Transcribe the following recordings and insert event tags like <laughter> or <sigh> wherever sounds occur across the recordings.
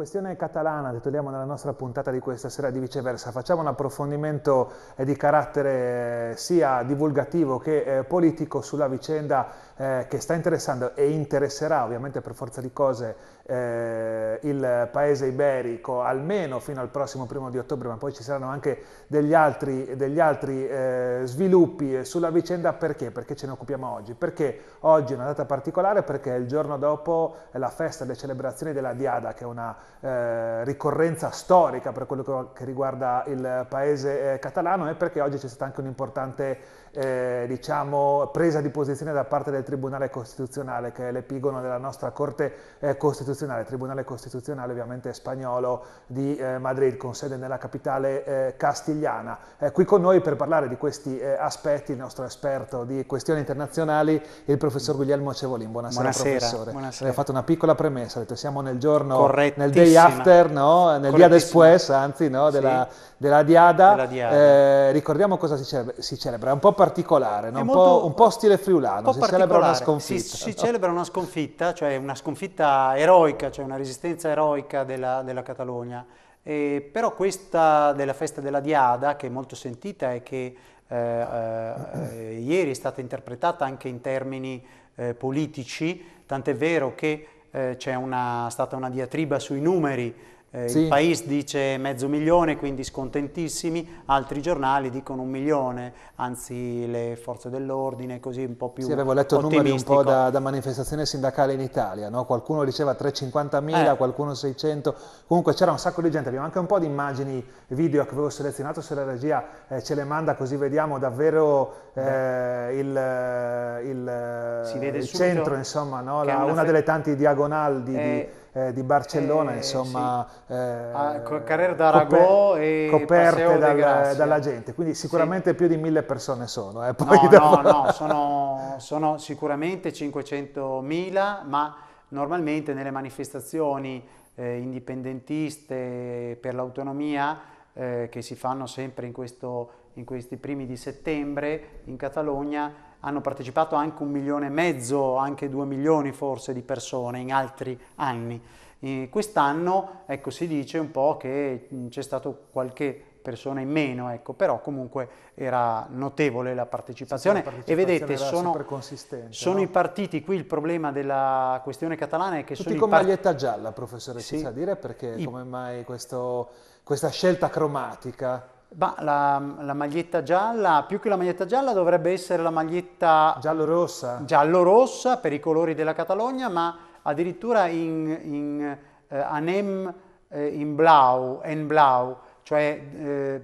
questione catalana, titoliamo nella nostra puntata di questa sera di viceversa, facciamo un approfondimento eh, di carattere eh, sia divulgativo che eh, politico sulla vicenda eh, che sta interessando e interesserà ovviamente per forza di cose eh, il paese iberico almeno fino al prossimo primo di ottobre, ma poi ci saranno anche degli altri, degli altri eh, sviluppi sulla vicenda perché? Perché ce ne occupiamo oggi? Perché oggi è una data particolare? Perché il giorno dopo la festa le celebrazioni della Diada, che è una eh, ricorrenza storica per quello che, riguarda il paese eh, catalano e perché oggi c'è stata anche un'importante eh, diciamo, presa di posizione da parte del Tribunale Costituzionale, che è l'epigono della nostra Corte eh, Costituzionale, Tribunale Costituzionale ovviamente spagnolo di eh, Madrid, con sede nella capitale eh, castigliana. Eh, qui con noi per parlare di questi eh, aspetti il nostro esperto di questioni internazionali, il professor Guglielmo Cevolin. Buonasera, buonasera professore. Buonasera. Lei ha fatto una piccola premessa, detto, siamo nel giorno, nel day after, no? nel dia después, anzi, no? della, sì. della, Diada. Della diada. Eh, ricordiamo cosa si celebra, si celebra, è un po' particolare, no? un, molto, po', un po' stile friulano, si celebra una sconfitta. Si, si celebra una sconfitta, cioè una sconfitta eroica, cioè una resistenza eroica della, della Catalogna. E però questa della festa della Diada, che è molto sentita e che eh, eh, ieri è stata interpretata anche in termini eh, politici, tant'è vero che eh, c'è stata una diatriba sui numeri eh, sì. Il Paese dice mezzo milione, quindi scontentissimi, altri giornali dicono un milione, anzi le forze dell'ordine, così un po' più Sì, avevo letto numeri un po' da, da manifestazione sindacale in Italia, no? qualcuno diceva 350.000, eh. qualcuno 600, comunque c'era un sacco di gente, abbiamo anche un po' di immagini, video che avevo selezionato se la regia eh, ce le manda così vediamo davvero eh, il, eh, il, il centro, insomma, no? la, una, delle tante diagonali di, di eh, eh, di Barcellona, eh, insomma... Sì. Eh, ah, Carrera d'Aragò e Coperte dal, dalla eh. gente, quindi sicuramente sì. più di mille persone sono. Eh, poi no, <laughs> dopo... no, no, sono, sono sicuramente 500.000, ma normalmente nelle manifestazioni eh, indipendentiste per l'autonomia eh, che si fanno sempre in, questo, in, questi primi di settembre in Catalogna, hanno partecipato anche un milione e mezzo, anche due milioni forse di persone in altri anni. Quest'anno ecco, si dice un po' che c'è stato qualche persone in meno, ecco, però comunque era notevole la partecipazione, sì, la partecipazione e vedete sono, sono no? i partiti, qui il problema della questione catalana è che Tutti sono... Tutti con part... maglietta gialla, professore, sì. sa dire perché, I... come mai questo, questa scelta cromatica? Ma la, la, maglietta gialla, più che la maglietta gialla dovrebbe essere la maglietta giallo-rossa, giallo-rossa per i colori della Catalogna, ma addirittura in, in eh, anem eh, in blau, en blau, cioè eh,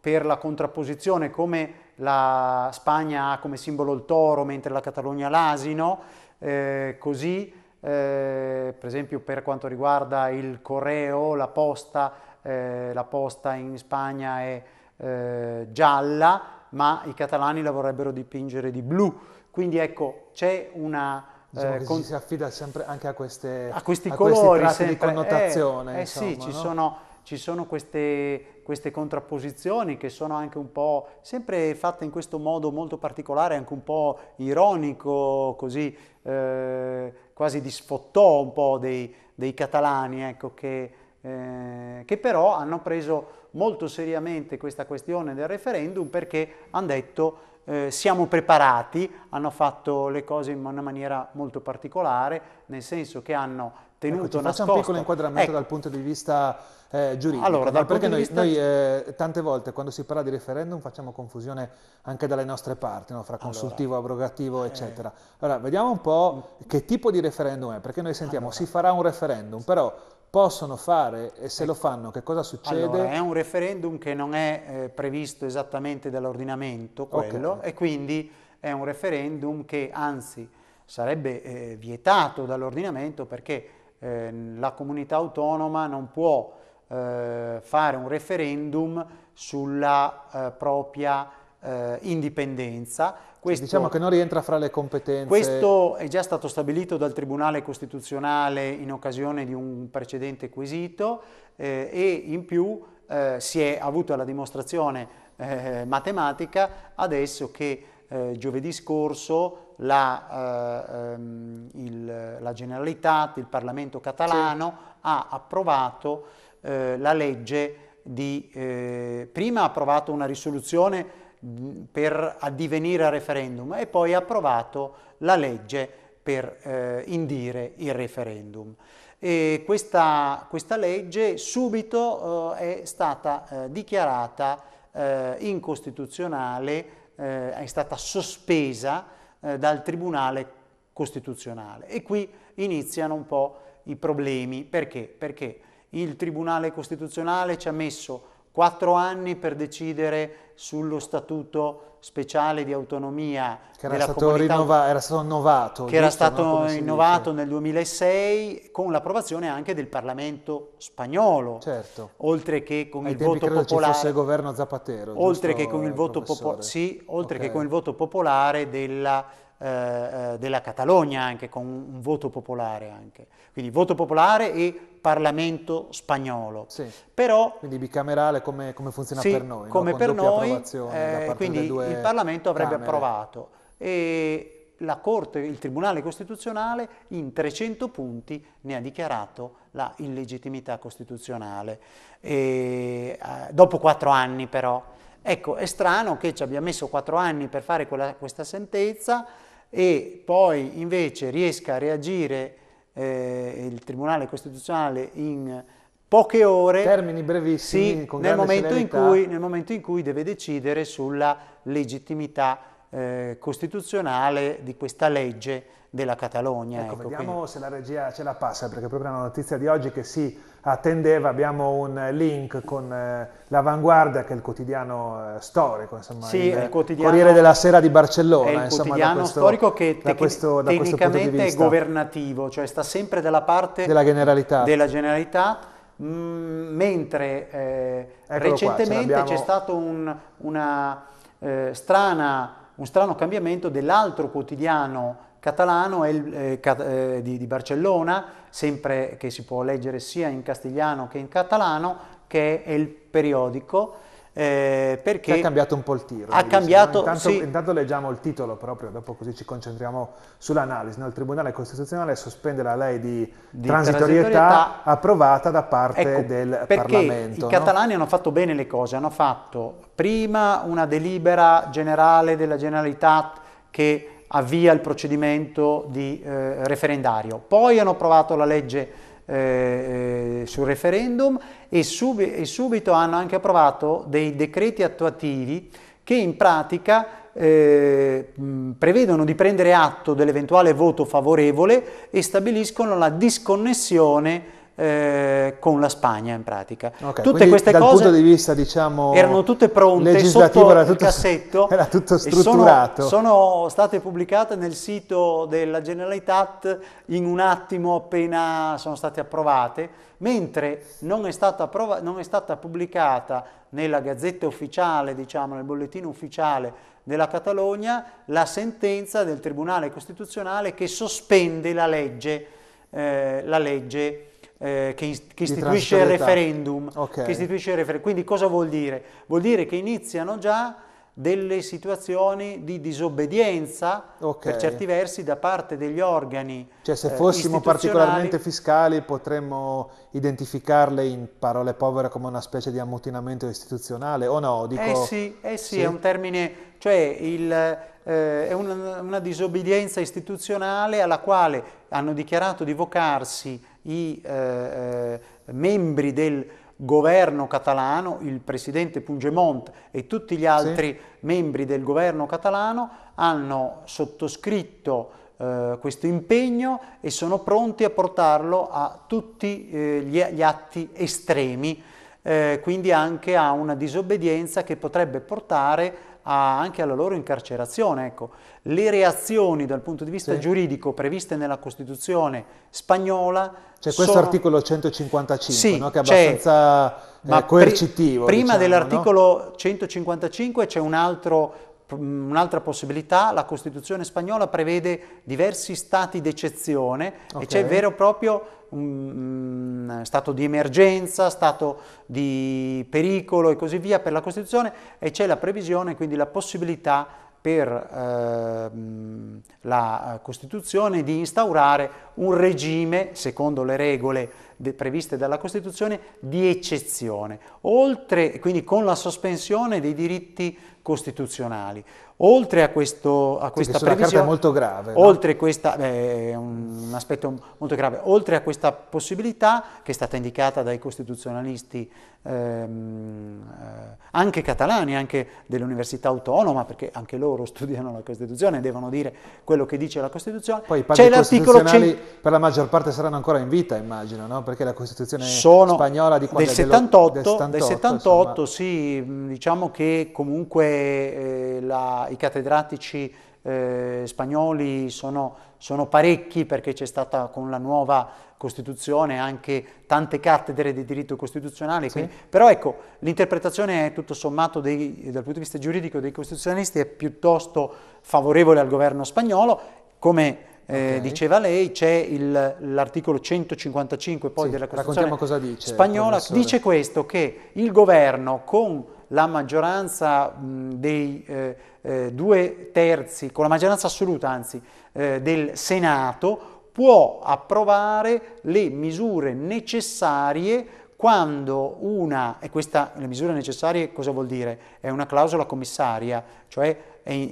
per la contrapposizione come la Spagna ha come simbolo il toro mentre la Catalogna l'asino, eh, così eh, per esempio per quanto riguarda il correo, la posta, eh, la posta in Spagna è eh, gialla, ma i catalani la vorrebbero dipingere di blu. Quindi ecco, c'è una... Diciamo eh, con... si affida sempre anche a, queste, a questi a colori, questi sempre, di eh, connotazione. Eh, insomma, eh sì, no? ci sono ci sono queste, queste, contrapposizioni che sono anche un po' sempre fatte in questo modo molto particolare, anche un po' ironico, così eh, quasi di sfottò un po' dei, dei catalani, ecco, che, eh, che però hanno preso molto seriamente questa questione del referendum perché hanno detto eh, siamo preparati, hanno fatto le cose in una maniera molto particolare, nel senso che hanno Ecco, tenuto ecco, nascosto. un piccolo inquadramento ecco. dal punto di vista eh, giuridico. Allora, dal Perché noi, vista... noi eh, tante volte quando si parla di referendum facciamo confusione anche dalle nostre parti, no? fra consultivo, allora, abrogativo, eh. eccetera. Allora, vediamo un po' che tipo di referendum è, perché noi sentiamo allora. si farà un referendum, però possono fare e se lo ecco. fanno che cosa succede? Allora, è un referendum che non è eh, previsto esattamente dall'ordinamento quello okay. e quindi è un referendum che anzi sarebbe eh, vietato dall'ordinamento perché Ehm, la comunità autonoma non può eh, fare un referendum sulla eh, propria eh, indipendenza. Questo, diciamo che non rientra fra le competenze. Questo è già stato stabilito dal Tribunale Costituzionale in occasione di un precedente quesito eh, e in più eh, si è avuta la dimostrazione matematica adesso che giovedì scorso la, eh, ehm, la Generalitat, il Parlamento catalano sì. ha approvato eh, la legge di... Eh, prima ha approvato una risoluzione per addivenire al referendum e poi ha approvato la legge per eh, indire il referendum. Questa, questa, legge subito eh, è stata eh, dichiarata eh, incostituzionale, eh, è stata sospesa eh, dal Tribunale costituzionale. E qui iniziano un po' i problemi. Perché? Perché il Tribunale Costituzionale ci ha messo quattro anni per decidere sullo statuto speciale di autonomia che era, stato, rinnova, era stato innovato, che era stato no? innovato nel 2006 con l'approvazione anche del Parlamento spagnolo, certo. oltre che con Ai il voto popolare, governo Zapatero, oltre, che con il, voto popo- sì, oltre okay. che con il voto popolare della eh, eh, della Catalogna anche con un voto popolare anche. Quindi voto popolare e Parlamento spagnolo. Sì. Però, quindi bicamerale come, come funziona sì, per noi, come no? per noi, eh, quindi il Parlamento avrebbe camere. approvato e la Corte, il Tribunale Costituzionale in 300 punti ne ha dichiarato la illegittimità costituzionale, e, eh, dopo quattro anni però. Ecco, è strano che ci abbia messo quattro anni per fare quella, questa sentenza, e poi invece riesca a reagire eh, il Tribunale Costituzionale in poche ore, termini brevissimi, sì, nel, momento cui, nel momento in cui deve decidere sulla legittimità eh, costituzionale di questa legge della Catalogna. Ecco, ecco vediamo quindi. se la regia ce la passa, perché proprio la notizia di oggi che si attendeva, abbiamo un link con eh, l'Avanguardia, che è il quotidiano eh, storico, insomma, sì, il, il quotidiano, Corriere della Sera di Barcellona. È il insomma, quotidiano questo, storico che da questo, tecnicamente è governativo, cioè sta sempre dalla parte della generalità. Della generalità mh, mm, mentre eh, recentemente c'è stata un, una eh, strana un strano cambiamento dell'altro quotidiano catalano eh, eh, di, Barcellona, sempre che si può leggere sia in castigliano che in catalano, che è il periodico, eh, perché ha cambiato un po' il tiro. Ha cambiato, intanto, sì. intanto, leggiamo il titolo proprio, dopo così ci concentriamo sull'analisi. No? Il Tribunale Costituzionale sospende la lei di, di transitorietà, transitorietà, approvata da parte ecco, del perché Parlamento. I catalani hanno fatto bene le cose, hanno fatto prima una delibera generale della Generalitat che avvia il procedimento di eh, referendario, poi hanno approvato la legge eh, eh, sul referendum e, sub e, subito hanno anche approvato dei decreti attuativi che in pratica eh, prevedono di prendere atto dell'eventuale voto favorevole e stabiliscono la disconnessione eh, con la Spagna in pratica. Okay, tutte queste dal cose punto di vista, diciamo, erano tutte pronte sotto era tutto, cassetto, <laughs> era tutto strutturato. Sono, sono, state pubblicate nel sito della Generalitat in un attimo appena sono state approvate, mentre non è stata, approva- non è stata pubblicata nella gazzetta ufficiale, diciamo, nel bollettino ufficiale della Catalogna, la sentenza del Tribunale Costituzionale che sospende la legge, eh, la legge eh, che, che, istituisce il referendum, okay. che istituisce il referendum. Quindi cosa vuol dire? Vuol dire che iniziano già delle situazioni di disobbedienza okay. per certi versi da parte degli organi. Cioè se eh, fossimo eh, particolarmente fiscali potremmo identificarle in parole povere come una specie di ammutinamento istituzionale o no? Dico... Eh, sì, eh sì, sì, è un termine, cioè il, eh, è una, una disobbedienza istituzionale alla quale hanno dichiarato di vocarsi i eh, eh, membri del governo catalano, il presidente Pungemont e tutti gli altri sì. membri del governo catalano hanno sottoscritto Uh, questo impegno e sono pronti a portarlo a tutti uh, gli, gli, atti estremi, uh, quindi anche a una disobbedienza che potrebbe portare a, anche alla loro incarcerazione. Ecco, le reazioni dal punto di vista sì. giuridico previste nella Costituzione spagnola... C'è sono... questo articolo 155 sì, no? che è abbastanza eh, coercitivo. prima diciamo, dell'articolo no? 155 c'è un altro Un'altra possibilità, la Costituzione spagnola prevede diversi stati d'eccezione okay. e c'è vero e proprio um, stato di emergenza, stato di pericolo e così via per la Costituzione e c'è la previsione, quindi la possibilità per eh, la Costituzione di instaurare un regime, secondo le regole de- previste dalla Costituzione, di eccezione, oltre quindi con la sospensione dei diritti costituzionali. Oltre a, questo, a questa sì, previsione... molto grave. Oltre, questa, beh, un molto grave. oltre a questa possibilità, che è stata indicata dai costituzionalisti ehm, eh, anche catalani, anche dell'Università Autonoma, perché anche loro <laughs> studiano la Costituzione e devono dire quello che dice la Costituzione. Poi i padri costituzionali per la maggior parte saranno ancora in vita, immagino, no? perché la Costituzione spagnola di quando del, 78, dello, del 78, del 78 sì, diciamo che comunque eh, la, i cattedratici eh, spagnoli sono, sono, parecchi perché c'è stata con la nuova Costituzione anche tante cattedre di diritto costituzionale, sì. però ecco l'interpretazione tutto sommato dei, dal punto di vista giuridico dei costituzionalisti è piuttosto favorevole al governo spagnolo, come eh, okay. diceva lei, c'è il, l'articolo 155 poi sì, della Costituzione spagnola, professore. dice questo, che il governo con la maggioranza mh, dei eh, eh, due terzi, con la maggioranza assoluta anzi, eh, del Senato, può approvare le misure necessarie quando una, e questa, le misure necessarie cosa vuol dire? È una clausola commissaria, cioè è, è, eh,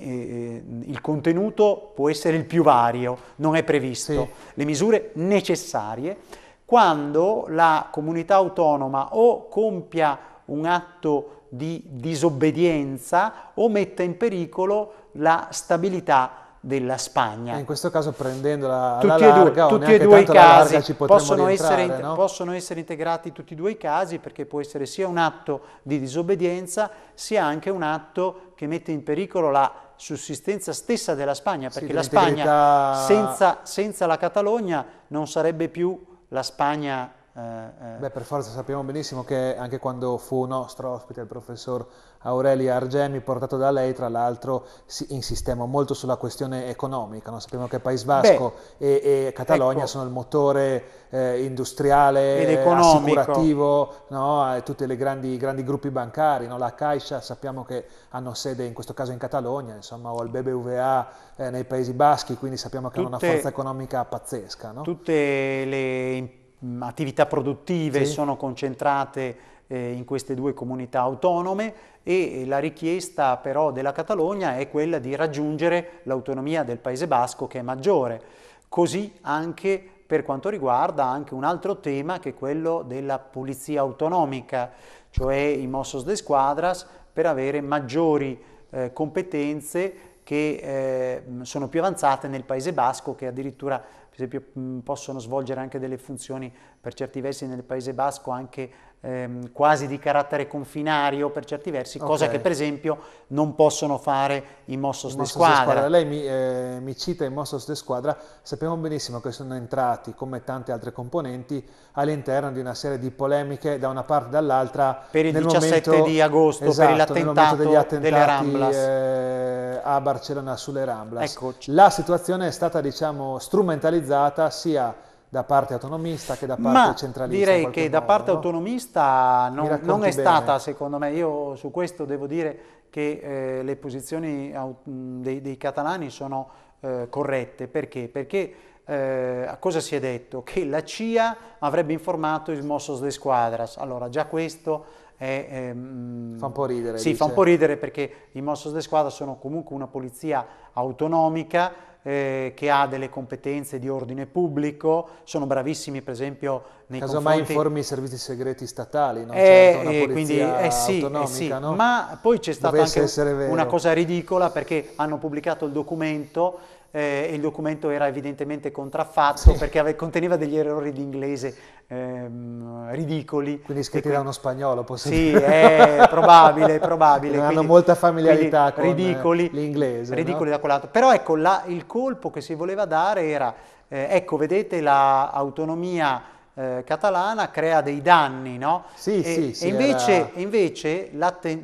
eh, il contenuto può essere il più vario, non è previsto. Sì. Le misure necessarie, quando la comunità autonoma o compia un atto di disobbedienza o metta in pericolo la stabilità della Spagna. E in questo caso prendendo la, tutti la larga, due, tutti e due i casi possono, essere, no? possono essere integrati tutti e due i casi perché può essere sia un atto di disobbedienza sia anche un atto che mette in pericolo la sussistenza stessa della Spagna perché sì, la Spagna senza, senza la Catalogna non sarebbe più la Spagna eh, eh, Beh, per forza sappiamo benissimo che anche quando fu nostro ospite il professor Aurelia Argemi, portato da lei, tra l'altro si, insistemmo molto sulla questione economica. No? Sappiamo che País Vasco Beh, e, e, Catalogna ecco. sono il motore eh, industriale, Ed assicurativo, no? tutti i grandi, grandi, gruppi bancari, no? la Caixa sappiamo che hanno sede in questo caso in Catalogna, insomma, o il BBVA eh, nei Paesi Baschi, quindi sappiamo che tutte, hanno una forza economica pazzesca. Tutte le imprese Mm, attività produttive sì. sono concentrate eh, in queste due comunità autonome e la richiesta però della Catalogna è quella di raggiungere l'autonomia del Paese Basco che è maggiore, così anche per quanto riguarda anche un altro tema che è quello della pulizia autonomica, cioè i Mossos de Squadras per avere maggiori eh, competenze che eh, sono più avanzate nel Paese Basco che addirittura per esempio possono svolgere anche delle funzioni per certi versi nel Paese Basco anche ehm, quasi di carattere confinario per certi versi, okay. cosa che per esempio non possono fare i Mossos, de Squadra. Lei mi, eh, mi, cita i Mossos de Squadra, sappiamo benissimo che sono entrati, come tante altre componenti, all'interno di una serie di polemiche da una parte e dall'altra. Per il 17 momento, di agosto, esatto, per l'attentato degli attentati eh, a Barcellona sulle Ramblas. Ecco. La situazione è stata diciamo, strumentalizzata sia da parte autonomista che da parte Ma centralista. Direi che modo, da parte no? autonomista non, non è bene. stata, secondo me, io su questo devo dire che eh, le posizioni mm, dei, dei catalani sono eh, corrette. Perché? Perché eh, cosa si è detto? Che la CIA avrebbe informato il Mossos de Squadras. Allora, già questo è, ehm, fa un po' ridere. Sì, dice. fa un po' ridere perché i Mossos de Squadras sono comunque una polizia autonomica eh, che ha delle competenze di ordine pubblico, sono bravissimi per esempio nei Casomai confronti... informi i servizi segreti statali, non eh, certo una eh, polizia quindi, eh sì, eh sì. No? Ma poi c'è stata Dovesse anche una cosa ridicola perché hanno pubblicato il documento eh, il documento era evidentemente contraffatto sì. perché ave- conteneva degli errori di inglese ehm, ridicoli. Quindi scritti que- da uno spagnolo, posso sì, è eh, probabile, probabile. <laughs> quindi, hanno molta familiarità con eh, ridicoli, l'inglese. Ridicoli no? da quell'altro. Però ecco, la, il colpo che si voleva dare era, eh, ecco, vedete l'autonomia la eh, catalana crea dei danni, no? Sì, e, sì, sì. E invece, era... invece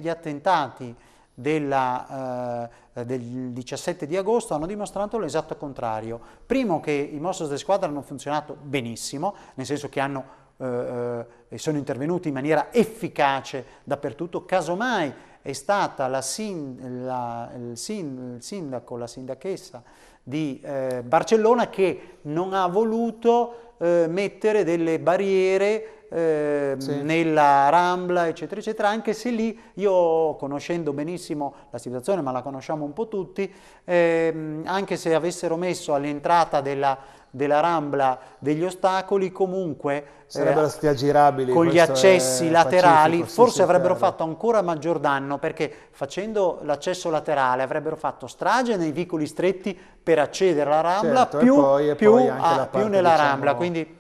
gli attentati della, eh, del 17 di agosto hanno dimostrato l'esatto contrario. Primo che i Mossos del squadra hanno funzionato benissimo, nel senso che hanno, eh, eh sono intervenuti in maniera efficace dappertutto, casomai è stata la sin, la, il, sin, il, sindaco, la sindachessa di eh, Barcellona che non ha voluto eh, mettere delle barriere eh, sì. nella Rambla, eccetera, eccetera, anche se lì io conoscendo benissimo la situazione, ma la conosciamo un po' tutti, eh, anche se avessero messo all'entrata della, della Rambla degli ostacoli, comunque eh, sarebbero stati aggirabili con gli accessi laterali, forse avrebbero terra. fatto ancora maggior danno perché facendo l'accesso laterale avrebbero fatto strage nei vicoli stretti per accedere alla Rambla certo, più, poi, più, a, più nella diciamo... Rambla, quindi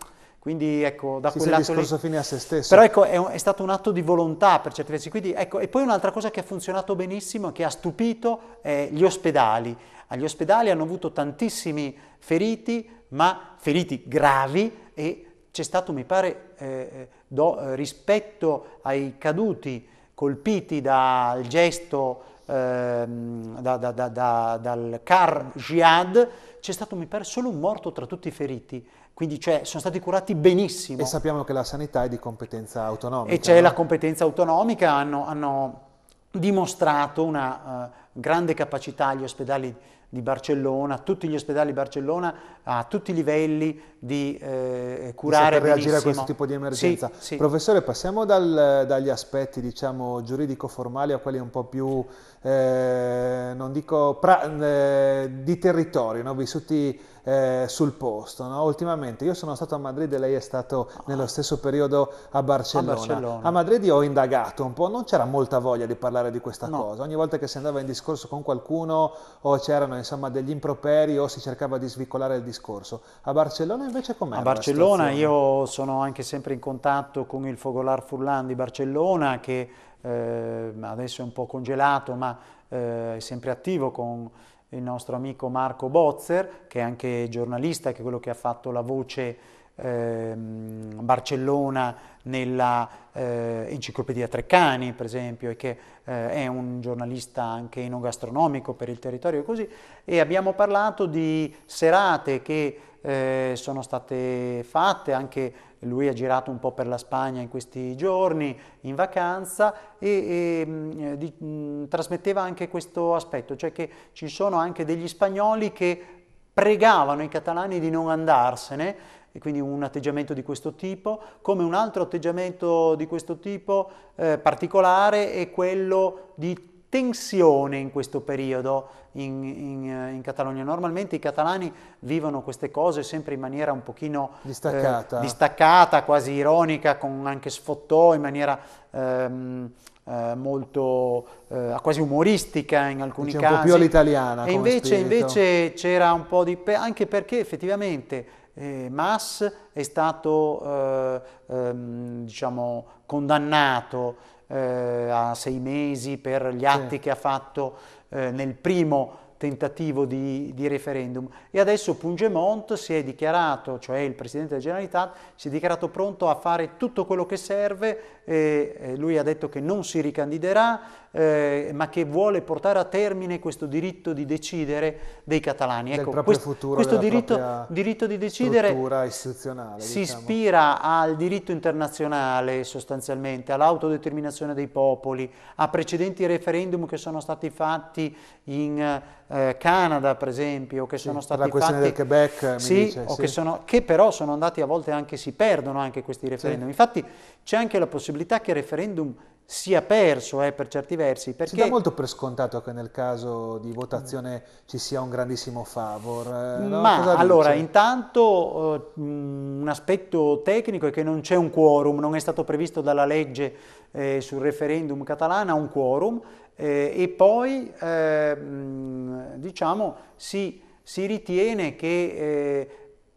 quindi ecco, da sì, quel lato lì... fine a se stesso. Però ecco, è, un, è, stato un atto di volontà per certi versi. Quindi, ecco, e poi un'altra cosa che ha funzionato benissimo, che ha stupito, è gli ospedali. Agli ospedali hanno avuto tantissimi feriti, ma feriti gravi e c'è stato, mi pare, eh, eh do, eh, rispetto ai caduti colpiti dal gesto, eh, da, da, da, dal car jihad, c'è stato, mi pare, solo un morto tra tutti i feriti quindi cioè, sono stati curati benissimo. E sappiamo che la sanità è di competenza autonomica. E c'è no? la competenza autonomica, hanno, hanno dimostrato una uh, grande capacità gli ospedali di Barcellona, tutti gli ospedali di Barcellona a tutti i livelli di eh, curare di reagire a questo tipo di emergenza. Sì, sì. Professore, passiamo dal, dagli aspetti diciamo, giuridico-formali a quelli un po' più, eh, non dico, pra, eh, di territorio, no? vissuti eh, sul posto. No? Ultimamente io sono stato a Madrid e lei è stato nello ah. stesso periodo a Barcellona. A, Barcellona. a Madrid ho indagato un po', non c'era molta voglia di parlare di questa no. cosa. Ogni volta che si andava in discorso con qualcuno o c'erano insomma, degli improperi o si cercava di svicolare il discorso. A Barcellona invece com'è? A Barcellona io sono anche sempre in contatto con il Fogolar Furlan di Barcellona che eh, adesso è un po' congelato ma eh, è sempre attivo con il nostro amico Marco Bozzer che è anche giornalista, che è quello che ha fatto la voce eh, Barcellona nella eh, enciclopedia Treccani per esempio e che eh, è un giornalista anche enogastronomico per il territorio e così e abbiamo parlato di serate che eh, sono state fatte, anche lui ha girato un po' per la Spagna in questi giorni, in vacanza, e, e mm, eh, di, mh, mm, trasmetteva anche questo aspetto, cioè che ci sono anche degli spagnoli che pregavano i catalani di non andarsene, e quindi un atteggiamento di questo tipo, come un altro atteggiamento di questo tipo eh, particolare è quello di tensione in questo periodo, in, in, eh, in, Catalogna. Normalmente i catalani vivono queste cose sempre in maniera un pochino eh, distaccata, eh, distaccata quasi ironica, con anche sfottò, in maniera ehm, eh, molto eh, ah, quasi umoristica in alcuni C'è casi. Un po' più all'italiana. E invece, invece, c'era un po' di... Pe- anche perché effettivamente... Eh, Mas è stato eh, ehm, diciamo, condannato eh, a sei mesi per gli atti sì. che ha fatto eh, nel primo tentativo di, di, referendum e adesso Pungemont si è dichiarato, cioè il Presidente della Generalitat, si è dichiarato pronto a fare tutto quello che serve, e, e lui ha detto che non si ricandiderà, eh, ma che vuole portare a termine questo diritto di decidere dei catalani. Ecco, quest, futuro, questo diritto, diritto, di decidere si diciamo. ispira al diritto internazionale sostanzialmente, all'autodeterminazione dei popoli, a precedenti referendum che sono stati fatti in eh, Canada per esempio, che sì, sono stati la questione fatti... del Quebec, sì, dice, sì. Che, sono, che, però sono andati a volte anche, si perdono anche questi referendum. Infatti c'è anche la possibilità che referendum sia perso eh, per certi versi. Perché... Si dà molto per scontato che nel caso di votazione ci sia un grandissimo favor. Eh, Ma no? allora, intanto eh, un aspetto tecnico è che non c'è un quorum, non è stato previsto dalla legge eh, sul referendum catalana un quorum eh, e poi eh, diciamo si, si, ritiene che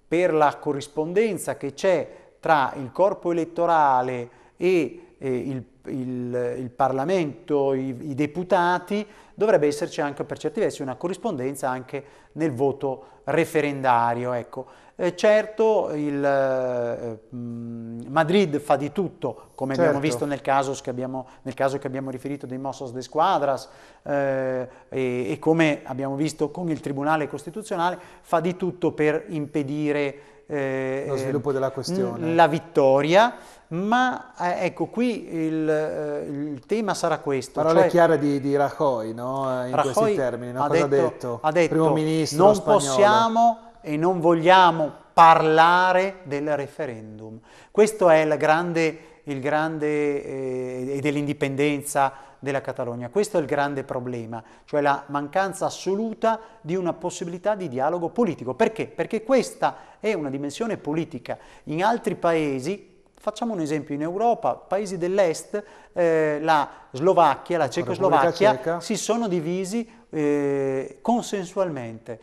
per la corrispondenza che c'è tra il corpo elettorale e il il, il Parlamento, i, i, deputati, dovrebbe esserci anche per certi versi una corrispondenza anche nel voto referendario. Ecco. Eh, certo, il, eh, mm, Madrid fa di tutto, come certo. abbiamo visto nel caso che abbiamo, caso che abbiamo riferito dei Mossos de Squadras eh, e, e come abbiamo visto con il Tribunale Costituzionale, fa di tutto per impedire eh, lo sviluppo della mm, questione. La vittoria, ma eh, ecco qui il, eh, il tema sarà questo. Parole cioè, chiare di, di Rajoy, no? in Rajoy questi termini, no? ha, detto, ha detto? Ha detto, Primo ministro non spagnolo. possiamo e non vogliamo parlare del referendum. Questo è il grande, il grande eh, dell'indipendenza della Catalogna. Questo è il grande problema, cioè la mancanza assoluta di una possibilità di dialogo politico. Perché? Perché questa è una dimensione politica. In altri paesi, Facciamo un esempio, in Europa, paesi dell'est, eh, la Slovacchia, la Cecoslovacchia si sono divisi eh, consensualmente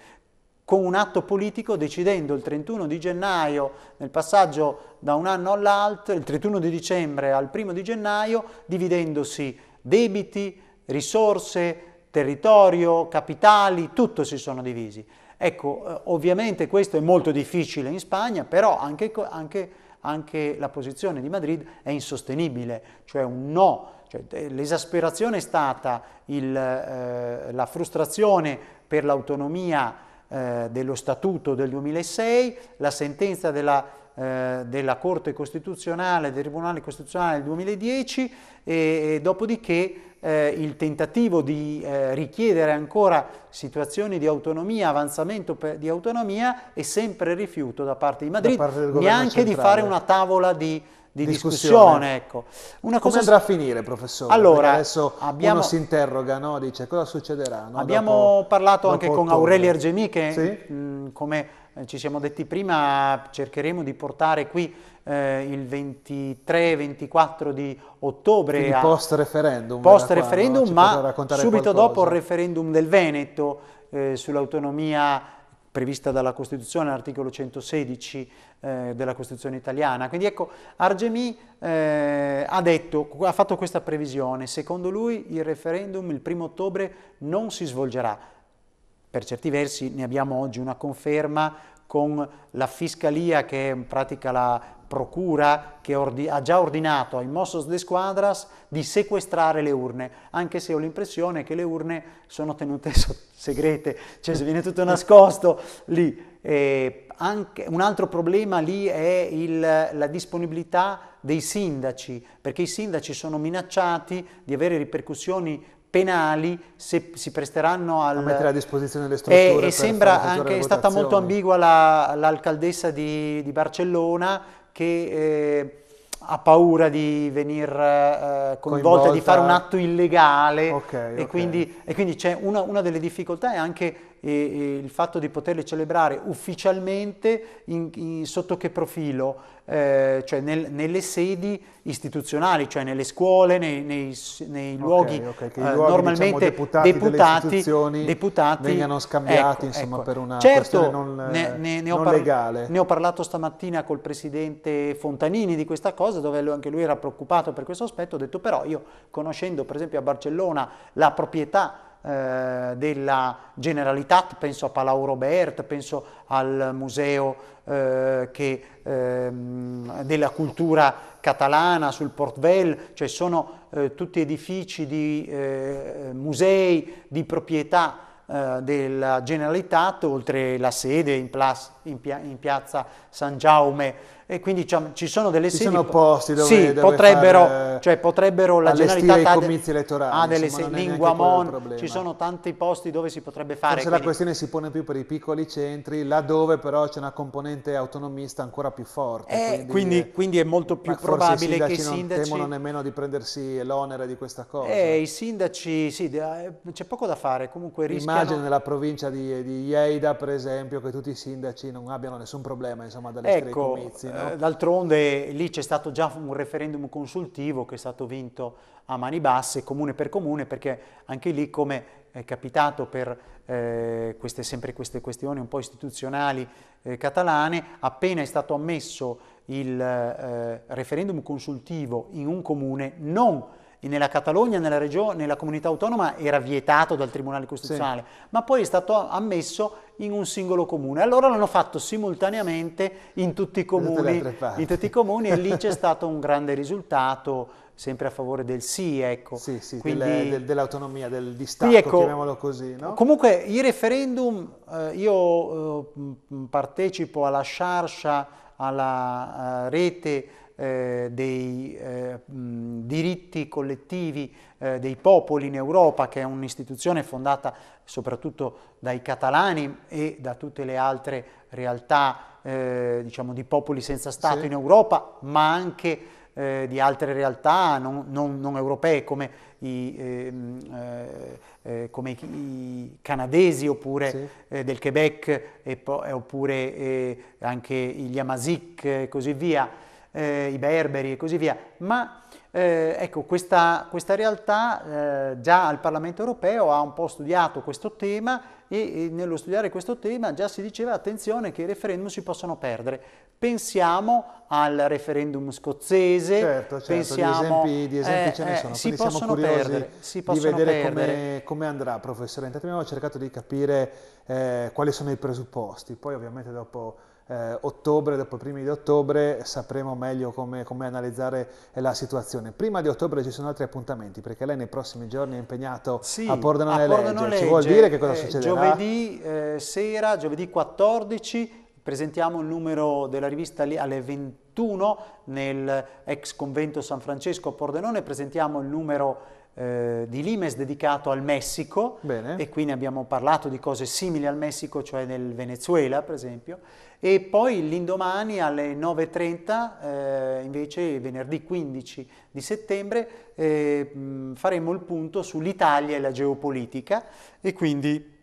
con un atto politico decidendo il 31 di gennaio, nel passaggio da un anno all'altro, il 31 di dicembre al 1 di gennaio, dividendosi debiti, risorse, territorio, capitali, tutto si sono divisi. Ecco, eh, ovviamente questo è molto difficile in Spagna, però anche, anche, anche la posizione di Madrid è insostenibile, cioè un no, cioè, eh, l'esasperazione è stata il, eh, la frustrazione per l'autonomia eh, dello statuto del 2006, la sentenza della eh, della Corte Costituzionale, del Tribunale Costituzionale del 2010 e, e dopodiché eh, il tentativo di eh, richiedere ancora situazioni di autonomia, avanzamento per, di autonomia è sempre rifiuto da parte di Madrid, parte neanche centrale. di fare una tavola di, di discussione. discussione ecco. Una cosa... Come andrà a finire, professore? Allora, adesso abbiamo... si interroga, no? dice cosa succederà. No? Abbiamo dopo, parlato dopo anche con Aurelia Ergemi che sì? mh, come eh, ci siamo detti prima, cercheremo di portare qui eh, il 23-24 di ottobre. Il post referendum. Post referendum, ma subito qualcosa. dopo il referendum del Veneto eh, sull'autonomia prevista dalla Costituzione, l'articolo 116 eh, della Costituzione italiana. Quindi ecco, Argemi eh, ha, detto, ha fatto questa previsione, secondo lui il referendum il primo ottobre non si svolgerà per certi versi ne abbiamo oggi una conferma con la fiscalia che è in pratica la procura che ha già ordinato ai Mossos de Squadras di sequestrare le urne, anche se ho l'impressione che le urne sono tenute <laughs> segrete, cioè se viene tutto nascosto lì. Eh, anche, un altro problema lì è il, la disponibilità dei sindaci, perché i sindaci sono minacciati di avere ripercussioni penali se si presteranno al... a mettere a disposizione le strutture. Eh, e, e sembra anche, è stata molto ambigua la, l'alcaldessa di, di, Barcellona che eh, ha paura di venire eh, coinvolta, coinvolta, di fare un atto illegale okay, e, okay. Quindi, e, Quindi, c'è una, una delle difficoltà è anche e, il fatto di poterle celebrare ufficialmente in, in, sotto che profilo? Eh, cioè nel, nelle sedi istituzionali, cioè nelle scuole, nei, nei, nei luoghi, okay, okay, eh, normalmente diciamo, deputati, deputati, deputati, vengano ecco, scambiati ecco, insomma, ecco. per una certo, non, ne, eh, ne, ne, ho par- legale. Ne ho parlato stamattina col presidente Fontanini di questa cosa, dove anche lui era preoccupato per questo aspetto, ho detto però io conoscendo per esempio a Barcellona la proprietà eh, della Generalitat, penso a Palau Robert, penso al Museo eh, che, ehm, della Cultura Catalana sul Port Vell, cioè sono eh, tutti edifici di eh, musei di proprietà eh, della Generalitat, oltre la sede in, plas, in, pia, in piazza San Giaume e quindi ci sono delle sedi... Ci sono posti dove... Sì, dove potrebbero, fare, cioè, potrebbero la generalità... i comizi elettorali. Ah, delle sedi, Linguamon, ci sono tanti posti dove si potrebbe fare... Forse quindi... la questione si pone più per i piccoli centri, laddove però c'è una componente autonomista ancora più forte. Eh, quindi, quindi, quindi, è molto più probabile i che i sindaci... non temono nemmeno di prendersi l'onere di questa cosa. Eh, i sindaci, sì, eh, c'è poco da fare, comunque rischiano... Immagino nella provincia di, di Ieda, per esempio, che tutti i sindaci non abbiano nessun problema, insomma, dalle ecco, comizi. Eh, d'altronde lì c'è stato già un referendum consultivo che è stato vinto a mani basse, comune per comune, perché anche lì, come è capitato per eh, queste, sempre queste questioni un po' istituzionali eh, catalane, appena è stato ammesso il eh, referendum consultivo in un comune, non e nella Catalogna, nella, regione, nella comunità autonoma era vietato dal Tribunale Costituzionale, sì. ma poi è stato ammesso in un singolo comune. Allora l'hanno fatto simultaneamente in tutti i comuni, tutti i comuni e lì c'è <laughs> stato un grande risultato sempre a favore del sì, ecco. Sì, sì, Quindi, delle, del, dell'autonomia, del distacco, ecco, chiamiamolo così, no? Comunque i referendum, eh, io eh, partecipo alla sciarscia, alla eh, rete eh, dei eh, mh, diritti collettivi eh, dei popoli in Europa, che è un'istituzione fondata soprattutto dai catalani e da tutte le altre realtà eh, diciamo, di popoli senza Stato sì. in Europa, ma anche eh, di altre realtà non, non, non europee come i, eh, eh, eh, come i, canadesi oppure sì. eh, del Quebec oppure anche gli Amazigh e così via eh, i berberi e così via, ma eh, ecco, questa, questa realtà eh, già al Parlamento europeo ha un po' studiato questo tema e, e, nello studiare questo tema già si diceva attenzione che i referendum si possono perdere. Pensiamo al referendum scozzese, certo, certo, pensiamo, di esempi, di esempi eh, ce ne eh, sono, si Quindi possono perdere, si possono di vedere come, come, andrà professore. Intanto abbiamo cercato di capire eh, quali sono i presupposti, poi ovviamente dopo eh, ottobre, dopo i primi di ottobre, sapremo meglio come, come, analizzare eh, la situazione. Prima di ottobre ci sono altri appuntamenti, perché lei nei prossimi giorni è impegnato sì, a Pordenone Legge. Legge. Ci vuol dire che cosa eh, succederà? Giovedì eh, sera, giovedì 14, presentiamo il numero della rivista alle 21 nel ex convento San Francesco a Pordenone, presentiamo il numero eh, di Limes dedicato al Messico Bene. e qui ne abbiamo parlato di cose simili al Messico, cioè del Venezuela per esempio, e poi l'indomani alle 9.30, eh, invece venerdì 15 di settembre, eh, faremo il punto sull'Italia e la geopolitica e quindi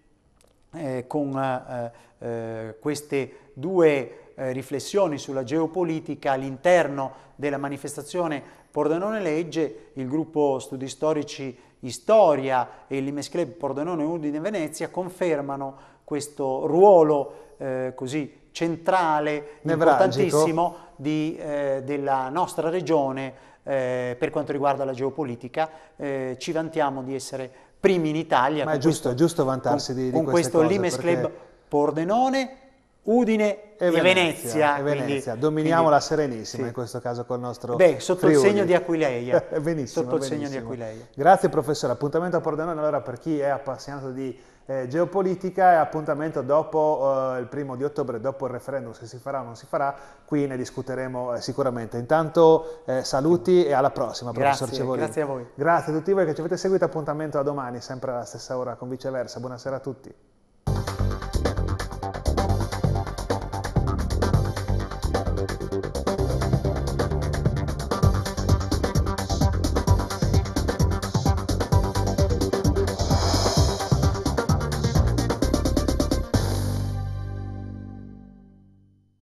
eh, con eh, eh, queste due riflessioni sulla geopolitica all'interno della manifestazione Pordenone Legge, il gruppo studi storici Istoria e il l'Imes Club Pordenone Udine Venezia confermano questo ruolo eh, così centrale, Nevragico. importantissimo di, eh, della nostra regione eh, per quanto riguarda la geopolitica. Eh, ci vantiamo di essere primi in Italia. Ma è giusto, questo, è giusto vantarsi con, di, di Con questo cose, Limes perché... Club Pordenone Udine e, e Venezia. e Venezia. Dominiamo quindi, la Serenissima sì. in questo caso con il nostro Beh, sotto Friuli. il segno di Aquileia. <laughs> benissimo, sotto il segno di Aquileia. Grazie professore, appuntamento a Pordenone allora per chi è appassionato di eh, geopolitica e appuntamento dopo eh, il primo di ottobre, dopo il referendum, se si farà o non si farà, qui ne discuteremo eh, sicuramente. Intanto eh, saluti e alla prossima, grazie, professor Cevolini. Grazie a voi. Grazie a tutti voi che ci avete seguito, appuntamento a domani, sempre alla stessa ora con viceversa. Buonasera a tutti.